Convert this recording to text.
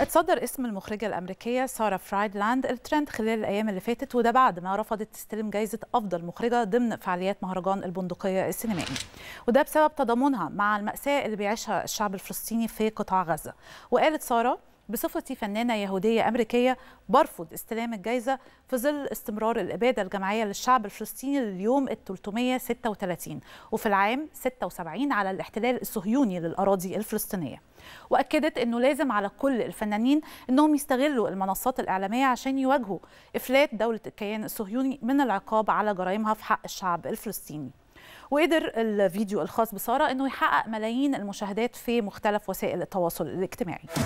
اتصدر اسم المخرجة الأمريكية سارة فرايدلاند الترند خلال الأيام اللي فاتت وده بعد ما رفضت تستلم جايزة أفضل مخرجة ضمن فعاليات مهرجان البندقية السينمائي وده بسبب تضامنها مع المأساة اللي بيعيشها الشعب الفلسطيني في قطاع غزة وقالت سارة بصفتي فنانة يهودية أمريكية برفض استلام الجائزة في ظل استمرار الإبادة الجماعية للشعب الفلسطيني لليوم ال 336 وفي العام 76 على الاحتلال الصهيوني للأراضي الفلسطينية وأكدت أنه لازم على كل الفنانين أنهم يستغلوا المنصات الإعلامية عشان يواجهوا إفلات دولة الكيان الصهيوني من العقاب على جرائمها في حق الشعب الفلسطيني وقدر الفيديو الخاص بسارة أنه يحقق ملايين المشاهدات في مختلف وسائل التواصل الاجتماعي